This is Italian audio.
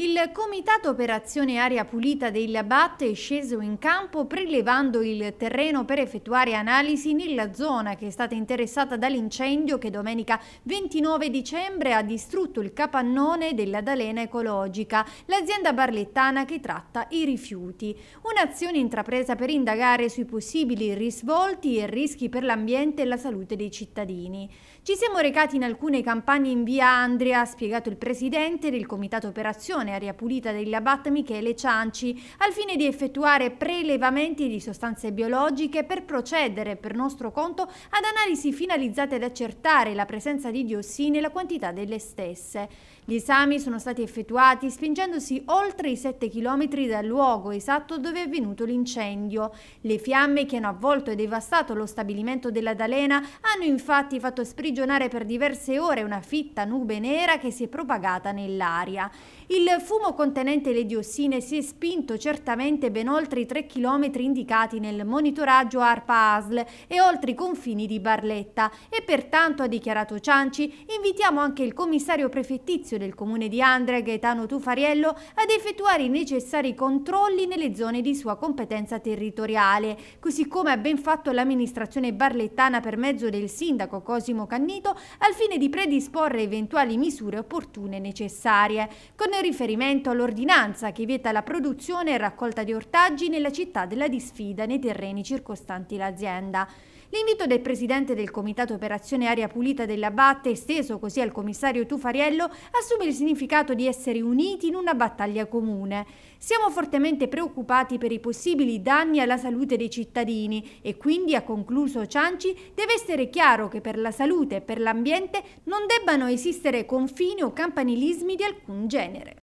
Il Comitato Operazione Aria Pulita dei Labatte è sceso in campo prelevando il terreno per effettuare analisi nella zona che è stata interessata dall'incendio che domenica 29 dicembre ha distrutto il capannone della Dalena Ecologica, l'azienda barlettana che tratta i rifiuti. Un'azione intrapresa per indagare sui possibili risvolti e rischi per l'ambiente e la salute dei cittadini. Ci siamo recati in alcune campagne in via Andria, ha spiegato il presidente del Comitato Operazione stazione aria pulita della Bat Michele Cianci al fine di effettuare prelevamenti di sostanze biologiche per procedere per nostro conto ad analisi finalizzate ad accertare la presenza di diossine e la quantità delle stesse. Gli esami sono stati effettuati spingendosi oltre i 7 km dal luogo esatto dove è avvenuto l'incendio. Le fiamme che hanno avvolto e devastato lo stabilimento della D'Alena hanno infatti fatto sprigionare per diverse ore una fitta nube nera che si è propagata nell'aria. Il fumo contenente le diossine si è spinto certamente ben oltre i 3 km indicati nel monitoraggio ARPA-ASL e oltre i confini di Barletta e pertanto, ha dichiarato Cianci, invitiamo anche il commissario prefettizio del comune di Andrea, Gaetano Tufariello, ad effettuare i necessari controlli nelle zone di sua competenza territoriale, così come ha ben fatto l'amministrazione barlettana per mezzo del sindaco Cosimo Cannito al fine di predisporre eventuali misure opportune e necessarie. Con riferimento riferimento all'ordinanza che vieta la produzione e raccolta di ortaggi nella città della disfida nei terreni circostanti l'azienda. L'invito del presidente del Comitato Operazione Aria Pulita della dell'Abate, esteso così al commissario Tufariello, assume il significato di essere uniti in una battaglia comune. Siamo fortemente preoccupati per i possibili danni alla salute dei cittadini e quindi, ha concluso Cianci, deve essere chiaro che per la salute e per l'ambiente non debbano esistere confini o campanilismi di alcun genere.